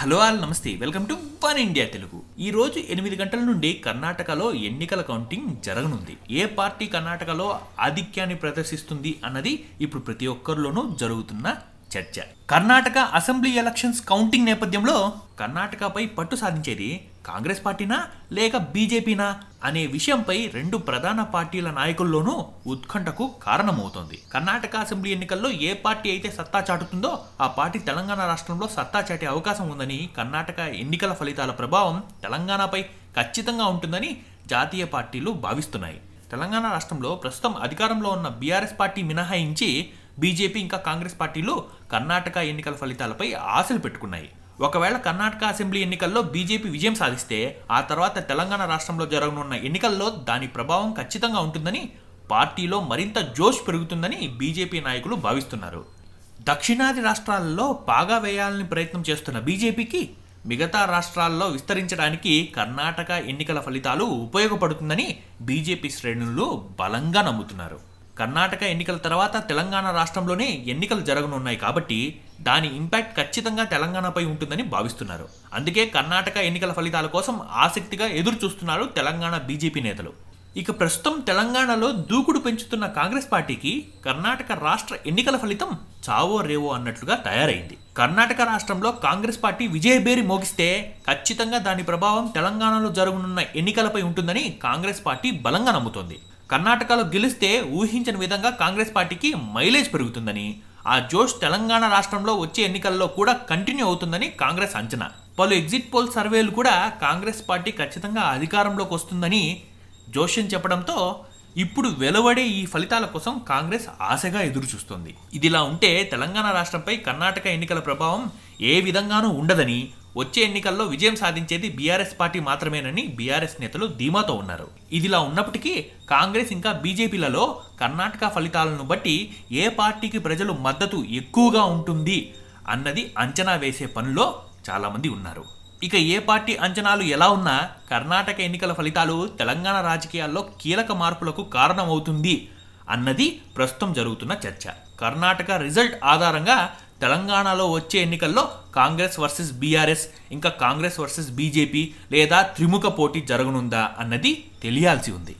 hello all నమస్తే welcome to one India Telugu ఈ రోజు ఎనిమిది గంటల నుండి కర్ణాటకలో ఎన్నికల కౌంటింగ్ జరగనుంది ఏ పార్టీ కర్ణాటకలో ఆధిక్యాన్ని ప్రదర్శిస్తుంది అన్నది ఇప్పుడు ప్రతి ఒక్కరిలోనూ జరుగుతున్న చర్చ కర్ణాటక అసెంబ్లీ ఎలక్షన్స్ కౌంటింగ్ నేపథ్యంలో కర్ణాటకపై పట్టు సాధించేది కాంగ్రెస్ పార్టీనా లేక బీజేపీనా అనే విషయంపై రెండు ప్రధాన పార్టీల నాయకుల్లోనూ ఉత్కంఠకు కారణమవుతోంది కర్ణాటక అసెంబ్లీ ఎన్నికల్లో ఏ పార్టీ అయితే సత్తా చాటుతుందో ఆ పార్టీ తెలంగాణ రాష్ట్రంలో సత్తా చాటే అవకాశం ఉందని కర్ణాటక ఎన్నికల ఫలితాల ప్రభావం తెలంగాణపై ఖచ్చితంగా ఉంటుందని జాతీయ పార్టీలు భావిస్తున్నాయి తెలంగాణ రాష్ట్రంలో ప్రస్తుతం అధికారంలో ఉన్న బీఆర్ఎస్ పార్టీ మినహాయించి బీజేపీ ఇంకా కాంగ్రెస్ పార్టీలు కర్ణాటక ఎన్నికల ఫలితాలపై ఆశలు పెట్టుకున్నాయి ఒకవేళ కర్ణాటక అసెంబ్లీ ఎన్నికల్లో బీజేపీ విజయం సాధిస్తే ఆ తర్వాత తెలంగాణ రాష్ట్రంలో జరగనున్న ఎన్నికల్లో దాని ప్రభావం ఖచ్చితంగా ఉంటుందని పార్టీలో మరింత జోష్ పెరుగుతుందని బీజేపీ నాయకులు భావిస్తున్నారు దక్షిణాది రాష్ట్రాల్లో బాగా వేయాలని ప్రయత్నం చేస్తున్న బీజేపీకి మిగతా రాష్ట్రాల్లో విస్తరించడానికి కర్ణాటక ఎన్నికల ఫలితాలు ఉపయోగపడుతుందని బీజేపీ శ్రేణులు బలంగా నమ్ముతున్నారు కర్ణాటక ఎన్నికల తర్వాత తెలంగాణ రాష్ట్రంలోనే ఎన్నికలు జరగనున్నాయి కాబట్టి దాని ఇంపాక్ట్ ఖచ్చితంగా తెలంగాణపై ఉంటుందని భావిస్తున్నారు అందుకే కర్ణాటక ఎన్నికల ఫలితాల కోసం ఆసక్తిగా ఎదురు చూస్తున్నారు తెలంగాణ బీజేపీ నేతలు ఇక ప్రస్తుతం తెలంగాణలో దూకుడు పెంచుతున్న కాంగ్రెస్ పార్టీకి కర్ణాటక రాష్ట్ర ఎన్నికల ఫలితం చావో రేవో అన్నట్లుగా తయారైంది కర్ణాటక రాష్ట్రంలో కాంగ్రెస్ పార్టీ విజయభేరి మోగిస్తే ఖచ్చితంగా దాని ప్రభావం తెలంగాణలో జరగనున్న ఎన్నికలపై ఉంటుందని కాంగ్రెస్ పార్టీ బలంగా నమ్ముతోంది కర్ణాటకలో గెలిస్తే ఊహించిన విధంగా కాంగ్రెస్ పార్టీకి మైలేజ్ పెరుగుతుందని ఆ జోష్ తెలంగాణ రాష్ట్రంలో వచ్చే ఎన్నికల్లో కూడా కంటిన్యూ అవుతుందని కాంగ్రెస్ అంచనా పలు ఎగ్జిట్ పోల్ సర్వేలు కూడా కాంగ్రెస్ పార్టీ ఖచ్చితంగా అధికారంలోకి వస్తుందని జోష్యం చెప్పడంతో ఇప్పుడు వెలువడే ఈ ఫలితాల కోసం కాంగ్రెస్ ఆశగా ఎదురుచూస్తోంది ఇదిలా ఉంటే తెలంగాణ రాష్ట్రంపై కర్ణాటక ఎన్నికల ప్రభావం ఏ విధంగానూ ఉండదని వచ్చే ఎన్నికల్లో విజయం సాధించేది బీఆర్ఎస్ పార్టీ మాత్రమేనని బీఆర్ఎస్ నేతలు ధీమాతో ఉన్నారు ఇదిలా ఉన్నప్పటికీ కాంగ్రెస్ ఇంకా బీజేపీలలో కర్ణాటక ఫలితాలను బట్టి ఏ పార్టీకి ప్రజలు మద్దతు ఎక్కువగా ఉంటుంది అన్నది అంచనా వేసే పనిలో చాలామంది ఉన్నారు ఇక ఏ పార్టీ అంచనాలు ఎలా ఉన్నా కర్ణాటక ఎన్నికల ఫలితాలు తెలంగాణ రాజకీయాల్లో కీలక మార్పులకు కారణమవుతుంది అన్నది ప్రస్తుతం జరుగుతున్న చర్చ కర్ణాటక రిజల్ట్ ఆధారంగా తెలంగాణలో వచ్చే ఎన్నికల్లో కాంగ్రెస్ వర్సెస్ బీఆర్ఎస్ ఇంకా కాంగ్రెస్ వర్సెస్ బీజేపీ లేదా త్రిముఖ పోటీ జరగనుందా అన్నది తెలియాల్సి ఉంది